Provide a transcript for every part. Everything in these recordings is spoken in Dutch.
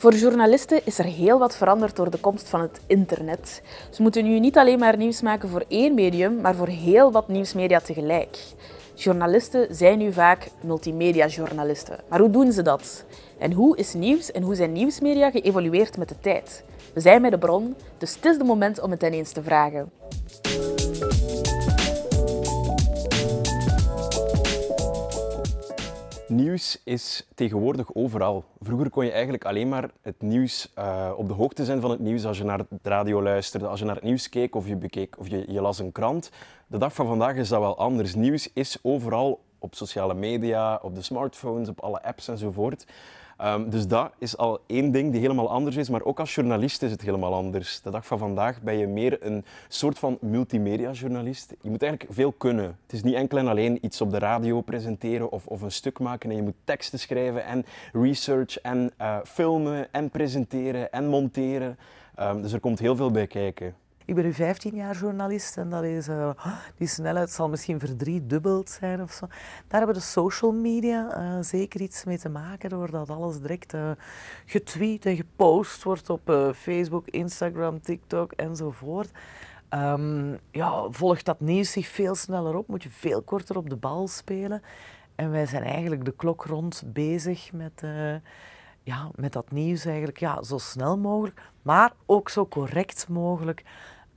Voor journalisten is er heel wat veranderd door de komst van het internet. Ze moeten nu niet alleen maar nieuws maken voor één medium, maar voor heel wat nieuwsmedia tegelijk. Journalisten zijn nu vaak multimedia-journalisten. Maar hoe doen ze dat? En hoe is nieuws en hoe zijn nieuwsmedia geëvolueerd met de tijd? We zijn bij de bron, dus het is de moment om het ineens te vragen. Nieuws is tegenwoordig overal. Vroeger kon je eigenlijk alleen maar het nieuws eh, op de hoogte zijn van het nieuws als je naar de radio luisterde, als je naar het nieuws keek of je bekeek of je, je las een krant. De dag van vandaag is dat wel anders. Nieuws is overal op sociale media, op de smartphones, op alle apps enzovoort. Ehm, dus dat is al één ding die helemaal anders is, maar ook als journalist is het helemaal anders. De dag van vandaag ben je meer een soort van multimedia-journalist. Je moet eigenlijk veel kunnen. Het is niet enkel en alleen iets op de radio presenteren of, of een stuk maken. En je moet teksten schrijven en research en eh, filmen en presenteren en monteren. Ehm, dus er komt heel veel bij kijken. Ik ben nu 15 jaar journalist en dat is, eh, die snelheid zal misschien verdriedubbeld zijn of zo. Daar hebben de social media eh, zeker iets mee te maken, doordat alles direct eh, getweet en gepost wordt op Facebook, Instagram, TikTok enzovoort. Ehm, ja, volgt dat nieuws zich veel sneller op, moet je veel korter op de bal spelen. En wij zijn eigenlijk de klok rond bezig met, ja, met dat nieuws eigenlijk. Ja, zo snel mogelijk, maar ook zo correct mogelijk.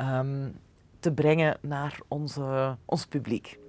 Ehm, te brengen naar onze, ons publiek.